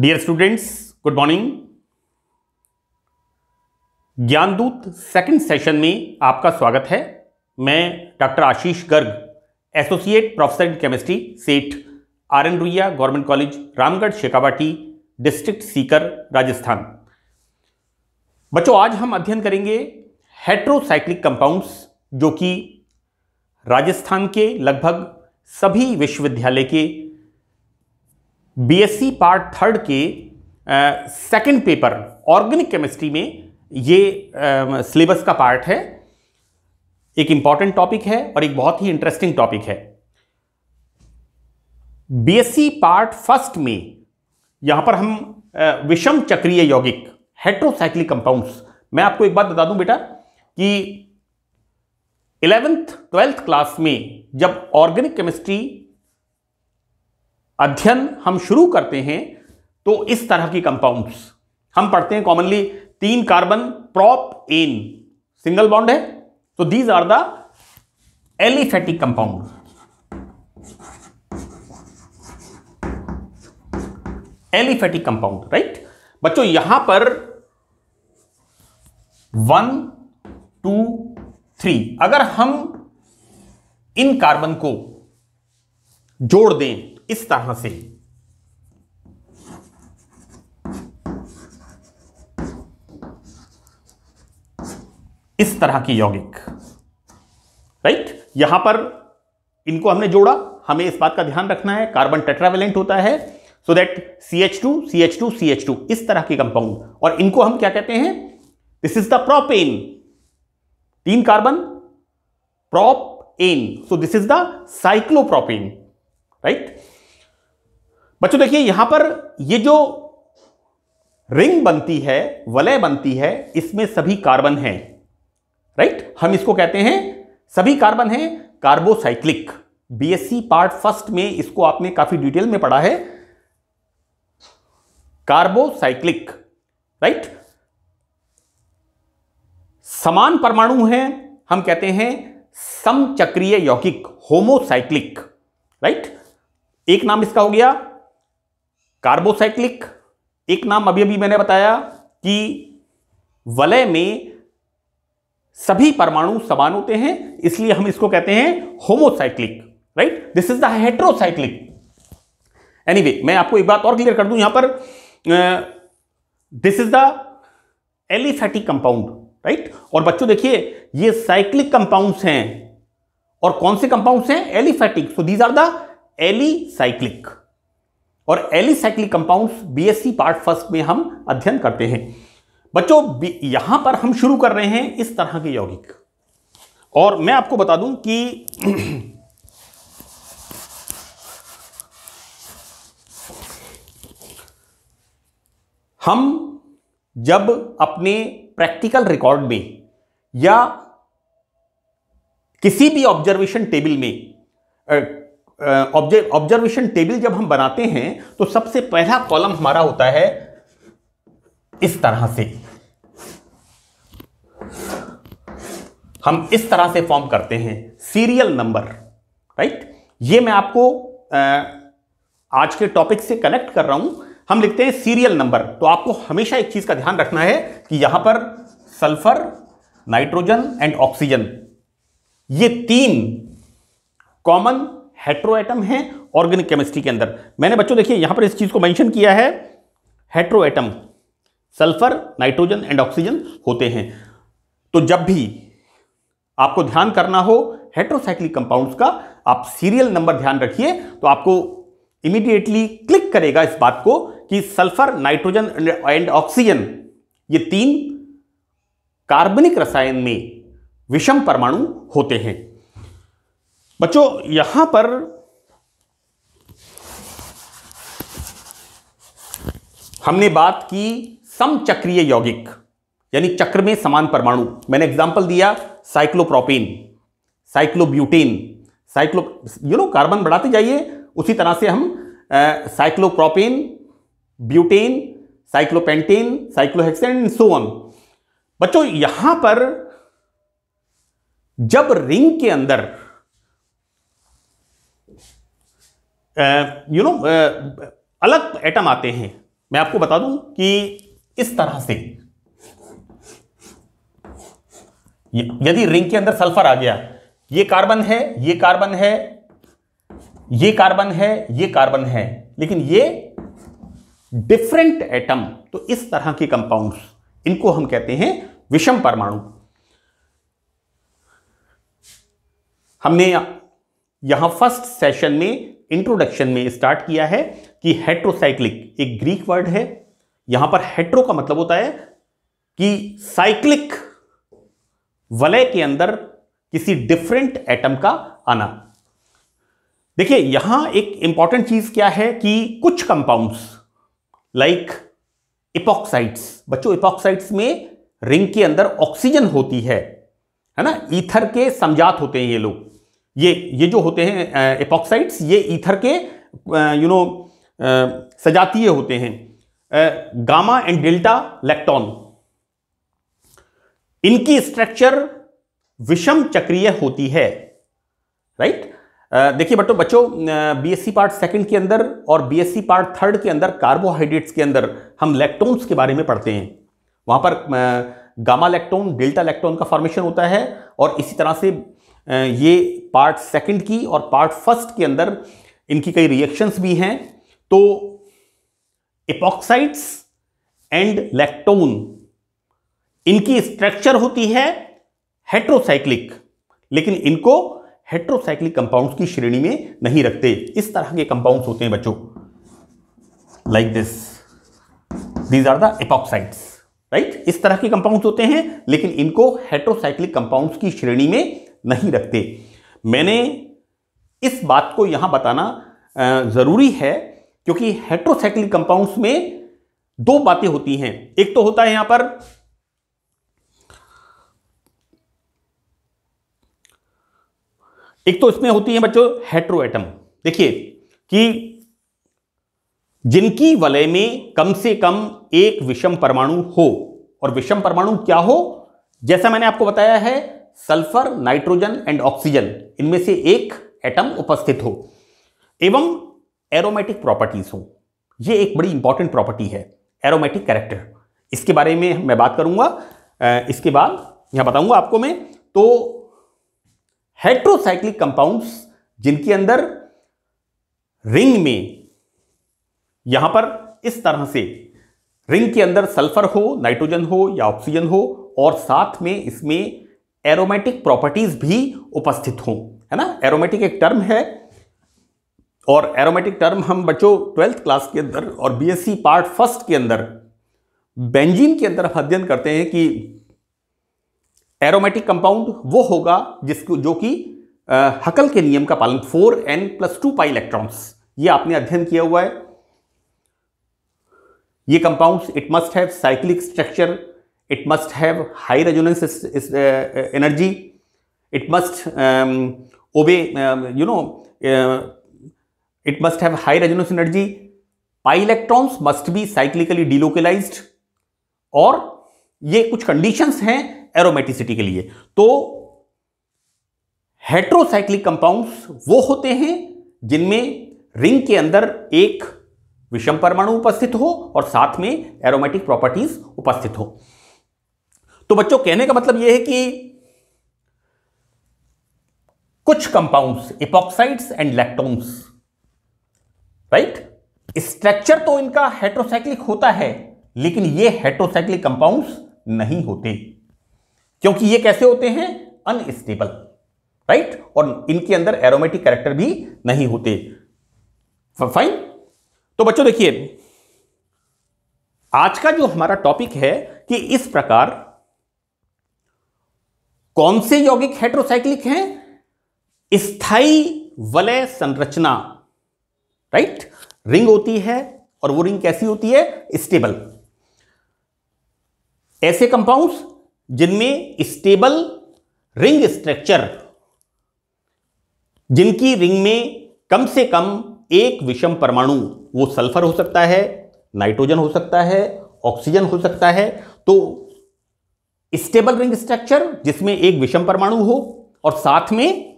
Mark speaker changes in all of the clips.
Speaker 1: dear students good morning Gyandoot second session में आपका स्वागत है मैं doctor Ashish Garg associate professor in chemistry Seth R N Ruia government college Ramgarh Shekhawati district Sikar Rajasthan बच्चों आज हम अध्ययन करेंगे हेट्रोसाइक्लिक कंपाउंड्स जो कि राजस्थान के लगभग सभी विश्वविद्यालय के बीएससी पार्ट थर्ड के सेकंड पेपर ऑर्गेनिक केमिस्ट्री में ये सिलेबस का पार्ट है एक इंपॉर्टेंट टॉपिक है और एक बहुत ही इंटरेस्टिंग टॉपिक है बीएससी पार्ट फर्स्ट में यहां पर हम विषम चक्रीय यौगिक हेट्रोसाइक्लिक कंपाउंड्स मैं आपको एक बात बता दूं बेटा कि इलेवेंथ ट्वेल्थ क्लास में जब ऑर्गेनिक केमिस्ट्री अध्ययन हम शुरू करते हैं तो इस तरह की कंपाउंड्स हम पढ़ते हैं कॉमनली तीन carbon propane single bond है तो these are the aliphatic compound aliphatic compound right बच्चों यहां पर वन टू थ्री अगर हम इन कार्बन को जोड़ दें इस तरह से इस तरह की यौगिक राइट यहां पर इनको हमने जोड़ा हमें इस बात का ध्यान रखना है कार्बन टेट्रावेलेंट होता है so that C H two C H two C H two इस तरह के कंपाउंड और इनको हम क्या कहते हैं दिस इज द प्रोपेन तीन carbon propane so this is the cyclopropane right बच्चों देखिए यहां पर ये जो रिंग बनती है वलय बनती है इसमें सभी कार्बन हैं राइट हम इसको कहते हैं सभी कार्बन हैं कार्बोसाइक्लिक बीएससी पार्ट फर्स्ट में इसको आपने काफी डिटेल में पढ़ा है कार्बोसाइक्लिक राइट समान परमाणु हैं हम कहते हैं समचक्रीय यौगिक होमोसाइक्लिक राइट एक नाम इसका हो गया कार्बोसाइक्लिक एक नाम अभी अभी मैंने बताया कि वलय में सभी परमाणु समान होते हैं इसलिए हम इसको कहते हैं homocyclic right this is the heterocyclic anyway मैं आपको एक बात और क्लियर कर दूं यहां पर this is the aliphatic compound right और बच्चों देखिए ये साइक्लिक कंपाउंड्स हैं और कौन से कंपाउंड्स हैं aliphatic so these are the alicyclic और alicyclic compounds BSc part first में हम अध्ययन करते हैं बच्चों यहां पर हम शुरू कर रहे हैं इस तरह के यौगिक और मैं आपको बता दूं कि हम जब अपने प्रैक्टिकल रिकॉर्ड में या किसी भी ऑब्जर्वेशन टेबल में ऑब्जर्वेशन टेबल जब हम बनाते हैं तो सबसे पहला कॉलम हमारा होता है इस तरह से हम इस तरह से फॉर्म करते हैं सीरियल नंबर राइट ये मैं आपको आज के टॉपिक से कनेक्ट कर रहा हूं हम लिखते हैं सीरियल नंबर तो आपको हमेशा एक चीज का ध्यान रखना है कि यहां पर सल्फर नाइट्रोजन एंड ऑक्सीजन ये तीन कॉमन हेट्रोएटम है ऑर्गेनिक केमिस्ट्री के अंदर मैंने बच्चों देखिए यहां पर इस चीज को मेंशन किया है heteroatom sulphur nitrogen and oxygen होते हैं तो जब भी आपको ध्यान करना हो हेट्रोसाइक्लिक कंपाउंड्स का आप सीरियल नंबर ध्यान रखिए तो आपको इमीडिएटली क्लिक करेगा इस बात को कि सल्फर नाइट्रोजन एंड ऑक्सीजन ये तीन कार्बनिक रसायन में विषम परमाणु होते हैं बच्चों यहां पर हमने बात की समचक्रीय यौगिक यानी चक्र में समान परमाणु मैंने एग्जाम्पल दिया cyclopropane cyclobutane cyclo you know carbon बढ़ाते जाइए उसी तरह से हम cyclopropane butane cyclopentane cyclohexane and so on बच्चों यहां पर जब रिंग के अंदर यू नो अलग एटम आते हैं मैं आपको बता दूं कि इस तरह से यदि रिंग के अंदर सल्फर आ गया ये कार्बन है ये कार्बन है ये कार्बन है ये कार्बन है लेकिन ये डिफरेंट एटम तो इस तरह के कंपाउंड्स इनको हम कहते हैं विषम परमाणु हमने यहां फर्स्ट सेशन में इंट्रोडक्शन में स्टार्ट किया है कि हेट्रोसाइक्लिक एक ग्रीक वर्ड है यहां पर हेट्रो का मतलब होता है कि साइक्लिक वलय के अंदर किसी डिफरेंट एटम का आना देखिए यहां एक इंपॉर्टेंट चीज क्या है कि कुछ कंपाउंड्स लाइक इपॉक्साइड्स बच्चों इपॉक्साइड्स में रिंग के अंदर ऑक्सीजन होती है है ना ईथर के समझात होते हैं ये लोग ये ये जो होते हैं एपॉक्साइड्स ये ईथर के यू नो सजातीय होते हैं गामा एंड डेल्टा लेक्टॉन इनकी स्ट्रक्चर विषम चक्रीय होती है राइट देखिए बटो बच्चों बीएससी पार्ट सेकंड के अंदर और बीएससी पार्ट थर्ड के अंदर कार्बोहाइड्रेट्स के अंदर हम लेक्टोन्स के बारे में पढ़ते हैं वहां पर गामा लेक्टोन डेल्टा लेक्टोन का फॉर्मेशन होता है और इसी तरह से ये पार्ट सेकंड की और पार्ट फर्स्ट के अंदर इनकी कई रिएक्शंस भी हैं तो इपॉक्साइड्स एंड लैक्टोन इनकी स्ट्रक्चर होती है हेट्रोसाइक्लिक लेकिन इनको हेट्रोसाइक्लिक कंपाउंड्स की श्रेणी में नहीं रखते इस तरह के कंपाउंड्स होते हैं बच्चों like this these are the epoxides right इस तरह के कंपाउंड्स होते हैं लेकिन इनको हेट्रोसाइक्लिक कंपाउंड्स की श्रेणी में नहीं रखते मैंने इस बात को यहां बताना ज़रूरी है क्योंकि हेट्रोसाइकिल कंपाउंड्स में दो बातें होती हैं एक तो होता है यहां पर एक तो इसमें होती है बच्चों हेट्रो एटम देखिए कि जिनकी वलय में कम से कम एक विषम परमाणु हो और विषम परमाणु क्या हो जैसा मैंने आपको बताया है सल्फर नाइट्रोजन एंड ऑक्सीजन इनमें से एक एटम उपस्थित हो एवं एरोमेटिक प्रॉपर्टीज हो ये एक बड़ी इंपॉर्टेंट प्रॉपर्टी है एरोमेटिक कैरेक्टर इसके बारे में मैं बात करूंगा इसके बाद यहां बताऊंगा आपको मैं तो हेट्रोसाइक्लिक कंपाउंड्स जिनके अंदर रिंग में यहां पर इस तरह से रिंग के अंदर सल्फर हो नाइट्रोजन हो या ऑक्सीजन हो और साथ में इसमें एरोमेटिक प्रॉपर्टीज भी उपस्थित हों है ना एरोमेटिक एक टर्म है और एरोमेटिक टर्म हम बच्चों ट्वेल्थ क्लास के अंदर और बीएससी पार्ट फर्स्ट के अंदर बेंजीन के अंदर अध्ययन करते हैं कि एरोमेटिक कंपाउंड वो होगा जिसको जो कि हकल के नियम का पालन four n plus two pi electrons ये आपने अध्ययन किया हुआ है ये compounds it must have cyclic structure it must have high resonance is, is, uh, energy it must um, obey uh, you know uh, it must have high resonance energy pi electrons must be cyclically delocalized और ये कुछ conditions हैं aromaticity के लिए तो heterocyclic compounds वो होते हैं जिनमें रिंग के अंदर एक विषम परमाणु उपस्थित हो और साथ में एरोमेटिक प्रॉपर्टीज उपस्थित हो तो बच्चों कहने का मतलब यह है कि कुछ compounds epoxides and lactones right structure तो इनका हेट्रोसाइक्लिक होता है लेकिन ये हेट्रोसाइक्लिक कंपाउंड्स नहीं होते क्योंकि ये कैसे होते हैं अनस्टेबल राइट और इनके अंदर एरोमेटिक कैरेक्टर भी नहीं होते फाइन तो बच्चों देखिए आज का जो हमारा टॉपिक है कि इस प्रकार कौन से यौगिक हेट्रोसाइक्लिक हैं स्थाई वलय संरचना राइट रिंग होती है और वो रिंग कैसी होती है स्टेबल ऐसे कंपाउंड्स जिनमें स्टेबल रिंग स्ट्रक्चर जिनकी रिंग में कम से कम एक विषम परमाणु वो सल्फर हो सकता है नाइट्रोजन हो सकता है ऑक्सीजन हो सकता है तो स्टेबल रिंग स्ट्रक्चर जिसमें एक विषम परमाणु हो और साथ में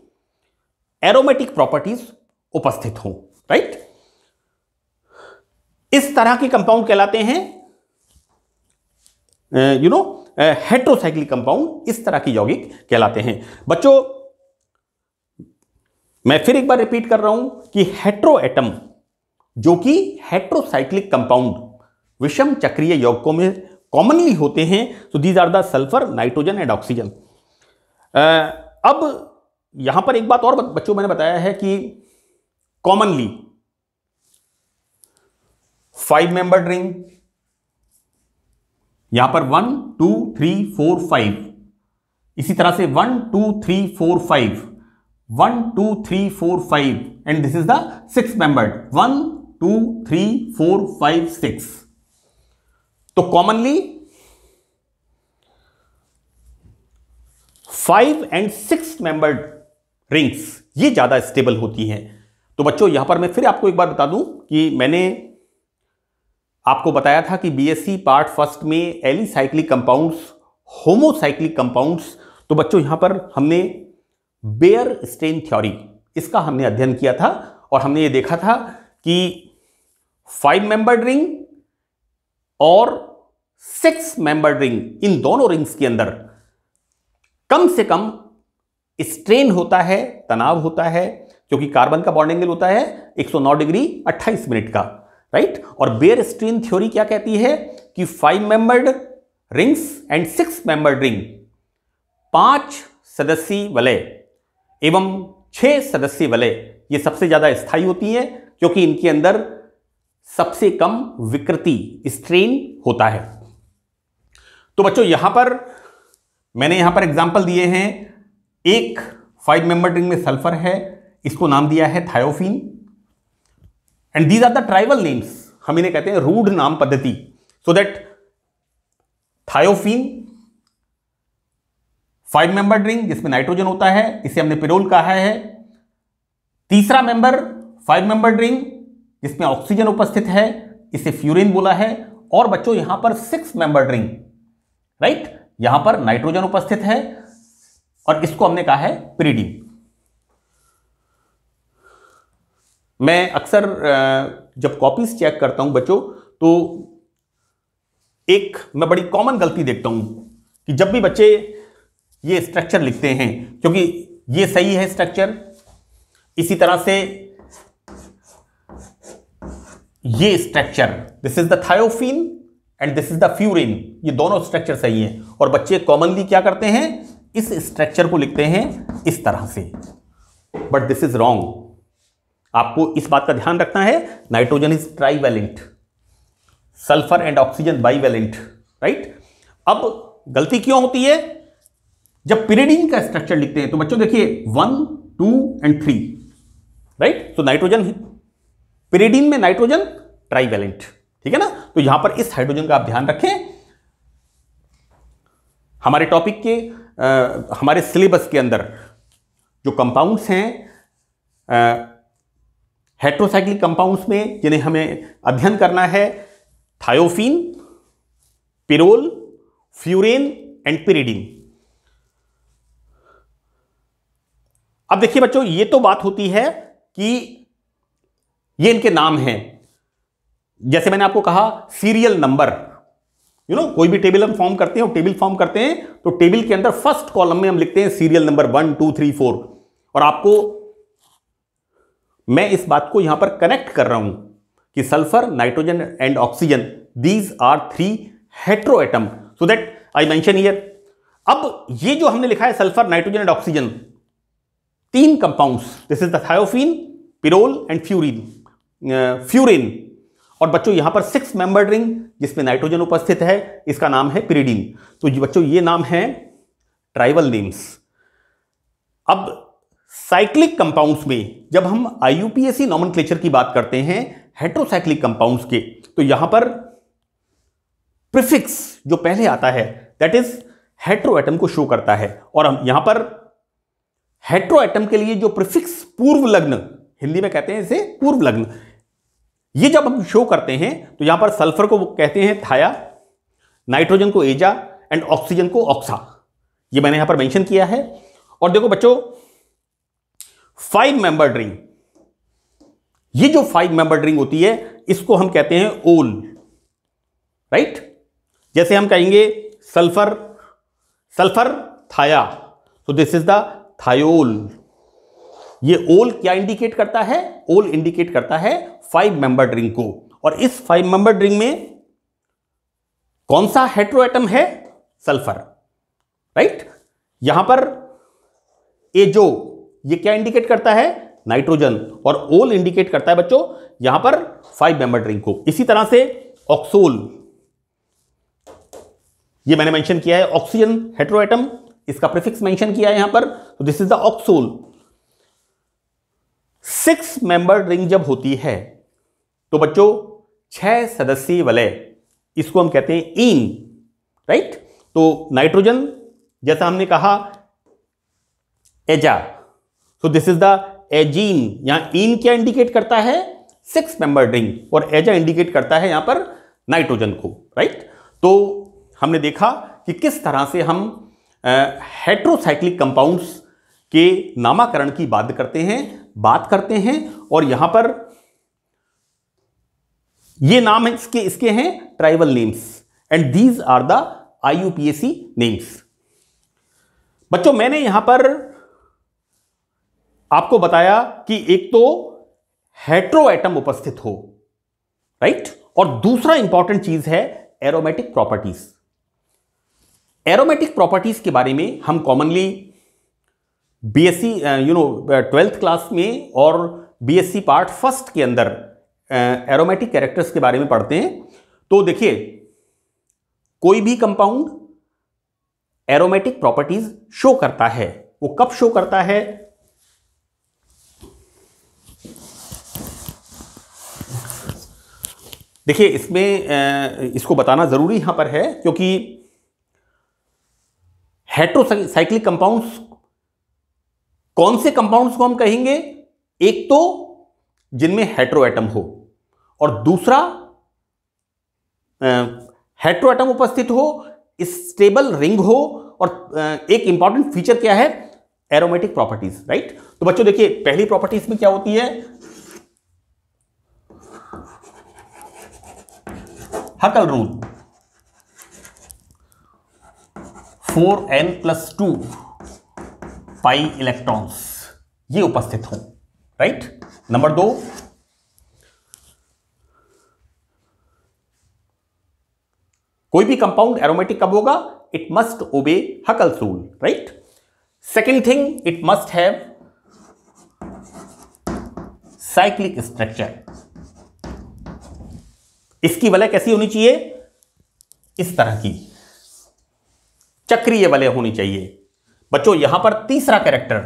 Speaker 1: एरोमेटिक प्रॉपर्टीज उपस्थित हो राइट इस तरह के कंपाउंड कहलाते हैं यू नो हेट्रोसाइक्लिक कंपाउंड इस तरह की यौगिक कहलाते हैं बच्चों मैं फिर एक बार रिपीट कर रहा हूं कि हेट्रो एटम जो कि हेट्रोसाइक्लिक कंपाउंड विषम चक्रीय यौगिकों में कॉमनली होते हैं so these are the sulphur nitrogen and oxygen अब यहां पर एक बात और बच्चों मैंने बताया है कि कॉमनली फाइव मेंबर रिंग यहां पर one two three four five इसी तरह से one two three four five one two three four five and this is the six member one two three four five six तो commonly five and six member rings ये ज़्यादा stable होती हैं तो बच्चों यहां पर मैं फिर आपको एक बार बता दूं कि मैंने आपको बताया था कि बीएससी पार्ट फर्स्ट में एलिसाइक्लिक कंपाउंड्स होमोसाइक्लिक कंपाउंड्स तो बच्चों यहां पर हमने बेयर स्टेन थ्योरी इसका हमने अध्ययन किया था और हमने ये देखा था कि फाइव मेंबर रिंग और सिक्स मेंबर रिंग इन दोनों रिंग्स के अंदर कम से कम स्ट्रेन होता है तनाव होता है क्योंकि कार्बन का बॉन्ड एंगल होता है 109 डिग्री 28 मिनट का राइट और बेयर स्ट्रेन थ्योरी क्या कहती है कि five membered rings and six membered ring पांच सदस्य वलय एवं छह सदस्य वलय ये सबसे ज्यादा स्थायी होती है क्योंकि इनके अंदर सबसे कम विकृति स्ट्रेन होता है तो बच्चों यहां पर मैंने यहां पर एग्जाम्पल दिए हैं एक फाइव मेंबर रिंग में सल्फर है इसको नाम दिया है thiophene and these are the trivial names हम इन्हें कहते हैं रूढ़ नाम पद्धति so that thiophene five member ring जिसमें नाइट्रोजन होता है इसे हमने पिरोल कहा है तीसरा मेंबर फाइव मेंबर रिंग जिसमें ऑक्सीजन उपस्थित है इसे फ्यूरिन बोला है और बच्चों यहां पर सिक्स मेंबर रिंग राइट यहां पर नाइट्रोजन उपस्थित है और इसको हमने कहा है प्रीडीन मैं अक्सर जब कॉपीज चेक करता हूं बच्चों तो एक मैं बड़ी कॉमन गलती देखता हूं कि जब भी बच्चे ये स्ट्रक्चर लिखते हैं क्योंकि ये सही है स्ट्रक्चर इसी तरह से ये structure this is the thiophene and this is the furan ये दोनों स्ट्रक्चर सही है और बच्चे कॉमनली क्या करते हैं इस स्ट्रक्चर को लिखते हैं इस तरह से बट दिस इज रॉन्ग आपको इस बात का ध्यान रखना है nitrogen is trivalent sulphur and oxygen bivalent right अब गलती क्यों होती है जब पिरीडीन का स्ट्रक्चर लिखते हैं तो बच्चों देखिए one two and three right तो नाइट्रोजन पिरीडीन में नाइट्रोजन ट्राइवेलेंट ठीक है ना तो यहां पर इस हाइड्रोजन का आप ध्यान रखें हमारे टॉपिक के आ, हमारे सिलेबस के अंदर जो कंपाउंड्स हैं हेट्रोसाइक्लिक कंपाउंड्स में जिन्हें हमें अध्ययन करना है thiophene pyrrole furan and pyridine अब देखिए बच्चों ये तो बात होती है कि ये इनके नाम हैं जैसे मैंने आपको कहा सीरियल नंबर यू नो कोई भी टेबल हम फॉर्म करते हैं और टेबल फॉर्म करते हैं तो टेबल के अंदर फर्स्ट कॉलम में हम लिखते हैं serial number one two three four और आपको मैं इस बात को यहां पर कनेक्ट कर रहा हूं कि sulphur nitrogen and oxygen these are three hetero atom so that I mention here अब ये जो हमने लिखा है सल्फर नाइट्रोजन एंड ऑक्सीजन तीन compounds this is the thiophene pyrrole and furan furan और बच्चों यहां पर सिक्स मेंबर रिंग जिसमें नाइट्रोजन उपस्थित है इसका नाम है पिरीडीन तो बच्चों ये नाम है ट्राइबल नेम्स अब साइक्लिक कंपाउंड्स में जब हम आईयूपीएसी नॉमनक्लेचर की बात करते हैं हेट्रोसाइक्लिक कंपाउंड्स के तो यहां पर प्रिफिक्स जो पहले आता है दैट इज हेट्रो एटम को शो करता है और हम यहां पर हेट्रो एटम के लिए जो प्रिफिक्स पूर्व लग्न हिंदी में कहते हैं इसे पूर्व लग्न ये जब हम शो करते हैं तो यहां पर सल्फर को कहते हैं थाया नाइट्रोजन को एजा एंड ऑक्सीजन को ऑक्सा ये मैंने यहां पर मेंशन किया है और देखो बच्चों फाइव मेंबर ड्रिंग ये जो फाइव मेंबर ड्रिंग होती है इसको हम कहते हैं ओल राइट जैसे हम कहेंगे सल्फर सल्फर थाया तो दिस इज द थायोल ये ओल क्या इंडिकेट करता है ओल इंडिकेट करता है फाइव मेंबर ड्रिंग को और इस फाइव मेंबर ड्रिंग में कौन सा हेट्रो एटम है सल्फर राइट यहां पर ए जो ये क्या इंडिकेट करता है नाइट्रोजन और ओल इंडिकेट करता है बच्चों यहां पर फाइव मेंबर ड्रिंग को इसी तरह से ऑक्सोल ये मैंने मेंशन किया है ऑक्सीजन हेट्रो एटम इसका प्रिफिक्स मेंशन किया है यहां पर तो this is the oxole six member ring जब होती है तो बच्चों छह सदस्यीय वलय इसको हम कहते हैं इन राइट तो नाइट्रोजन जैसा हमने कहा aza so this is the azine यहां ईन क्या इंडिकेट करता है सिक्स मेंबर ड्रिंग और एजा इंडिकेट करता है यहां पर नाइट्रोजन को राइट तो हमने देखा कि किस तरह से हम हेट्रोसाइक्लिक कंपाउंड्स के नामाकरण की बात करते हैं बात करते हैं और यहां पर ये नाम है इसके इसके हैं trivial names and these are the IUPAC names बच्चों मैंने यहां पर आपको बताया कि एक तो हेट्रो एटम उपस्थित हो राइट और दूसरा इंपॉर्टेंट चीज है एरोमेटिक प्रॉपर्टीज एरोमेटिक प्रॉपर्टीज के बारे में हम commonly BSc you know twelfth class में और बीएससी पार्ट फर्स्ट के अंदर एरोमेटिक कैरेक्टर्स के बारे में पढ़ते हैं तो देखिए कोई भी कंपाउंड एरोमेटिक प्रॉपर्टीज शो करता है वो कब शो करता है देखिए इसमें इसको बताना ज़रूरी यहां पर है क्योंकि हेट्रोसाइक्लिक कंपाउंड्स कौन से कंपाउंड्स को हम कहेंगे एक तो जिनमें हेट्रो एटम हो और दूसरा हेट्रो एटम उपस्थित हो स्टेबल रिंग हो और एक इंपॉर्टेंट फीचर क्या है एरोमेटिक प्रॉपर्टीज राइट तो बच्चों देखिए पहली प्रॉपर्टीज में क्या होती है Hückel rule four n plus two pi electrons ये उपस्थित हो राइट नंबर दो कोई भी कंपाउंड एरोमेटिक कब होगा it must obey Hückel rule right second thing it must have cyclic structure इसकी वलय कैसी होनी चाहिए इस तरह की चक्रीय वलय होनी चाहिए बच्चों यहां पर तीसरा character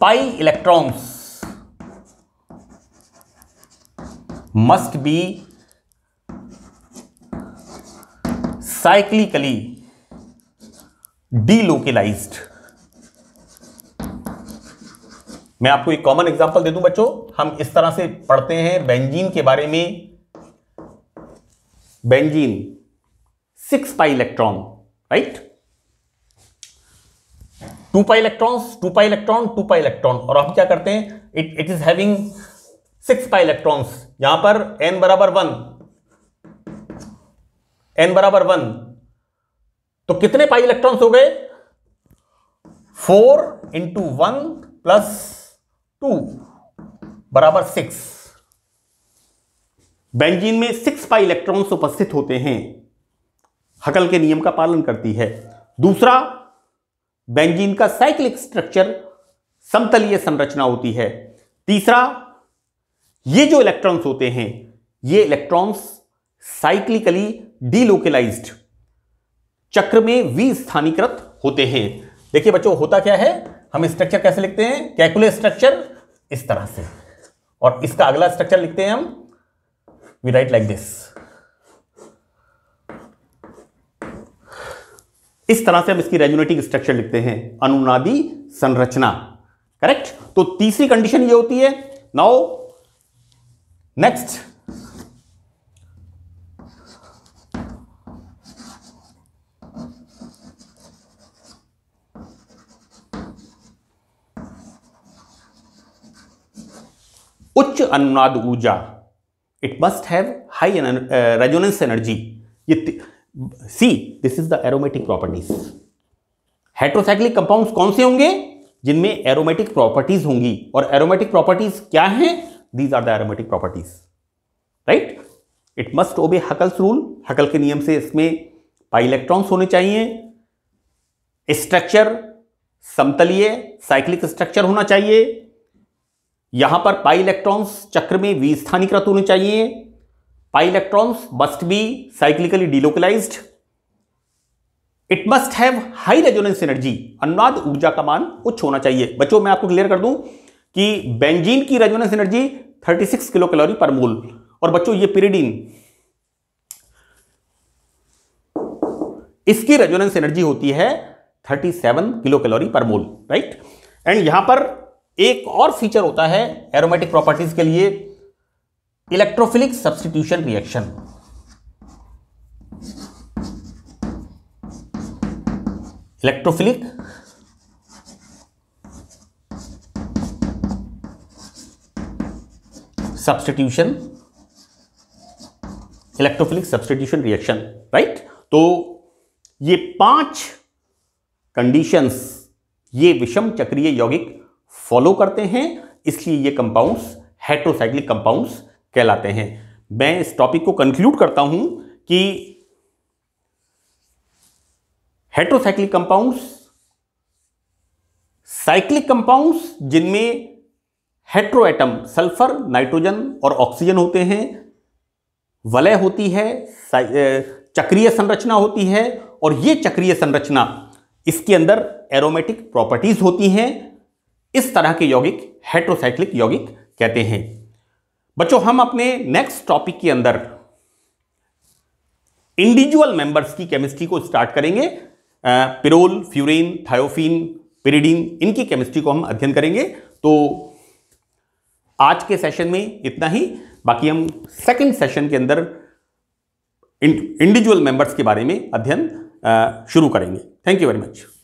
Speaker 1: pi electrons must be cyclically delocalise मैं आपको एक कॉमन एग्जांपल दे दूं बच्चों हम इस तरह से पढ़ते हैं बेंजीन के बारे में benzene six pi electron right two pi electrons two pi electron two pi electron और हम क्या करते हैं it it is having six pi electrons यहां पर एन बराबर वन एन बराबर वन तो कितने पाई इलेक्ट्रॉन्स हो गए four into one plus two बराबर सिक्स बेंजीन में सिक्स पाई इलेक्ट्रॉन्स उपस्थित होते हैं हकल के नियम का पालन करती है दूसरा बेंजीन का साइक्लिक स्ट्रक्चर समतलीय संरचना होती है तीसरा ये जो इलेक्ट्रॉन्स होते हैं ये इलेक्ट्रॉन्स साइक्लिकली डीलोकलाइज्ड चक्र में विस्थानीकृत होते हैं देखिए बच्चों होता क्या है हम स्ट्रक्चर कैसे लिखते हैं कैकुलर स्ट्रक्चर इस तरह से और इसका अगला स्ट्रक्चर लिखते हैं हम वी राइट लाइक दिस इस तरह से हम इसकी रेजुनेटिक स्ट्रक्चर लिखते हैं अनुनादी संरचना करेक्ट तो तीसरी कंडीशन ये होती है नाउ नेक्स्ट उच्च अनुनाद ऊर्जा it must have high resonance energy ये see this is the aromatic properties heterocyclic compounds कौन से होंगे जिनमें एरोमेटिक प्रॉपर्टीज होंगी और एरोमेटिक प्रॉपर्टीज क्या हैं these are the aromatic properties right it must obey Hückel's rule Hückel के नियम से इसमें पाई इलेक्ट्रॉन्स होने चाहिए स्ट्रक्चर समतलीय साइक्लिक स्ट्रक्चर होना चाहिए यहां पर पाई इलेक्ट्रॉन्स चक्र में विस्थानीकृत होने चाहिए pi electrons must be cyclically delocalise it must have high resonance energy अनुवाद ऊर्जा का मान उच्च होना चाहिए बच्चों मैं आपको क्लियर कर दूं कि बेंजीन की रेजोनेंस एनर्जी 36 किलो कैलोरी पर मोल और बच्चों ये पिरीडीन इसकी रेजोनेंस एनर्जी होती है 37 किलो कैलोरी पर मोल राइट एंड यहां पर एक और फीचर होता है एरोमेटिक प्रॉपर्टीज के लिए electrophilic substitution reaction electrophilic substitution electrophilic substitution reaction right तो ये पांच कंडीशंस ये विषम चक्रीय यौगिक फॉलो करते हैं इसलिए ये कंपाउंड्स हेट्रोसाइक्लिक कंपाउंड्स कहलाते हैं मैं इस टॉपिक को कंक्लूड करता हूं कि हेट्रोसाइक्लिक कंपाउंड्स साइक्लिक कंपाउंड्स जिनमें हेट्रो एटम सल्फर नाइट्रोजन और ऑक्सीजन होते हैं वलय होती है चक्रीय संरचना होती है और ये चक्रीय संरचना इसके अंदर एरोमेटिक प्रॉपर्टीज होती हैं इस तरह के यौगिक हेट्रोसाइक्लिक यौगिक कहते हैं बच्चों हम अपने नेक्स्ट टॉपिक के अंदर इंडिविजुअल मेंबर्स की केमिस्ट्री को स्टार्ट करेंगे पिरोल फ्यूरिन थायोफिन पिरिडीन इनकी केमिस्ट्री को हम अध्ययन करेंगे तो आज के सेशन में इतना ही बाकी हम सेकंड सेशन के अंदर इंडिविजुअल मेंबर्स के बारे में अध्ययन शुरू करेंगे थैंक यू वेरी मच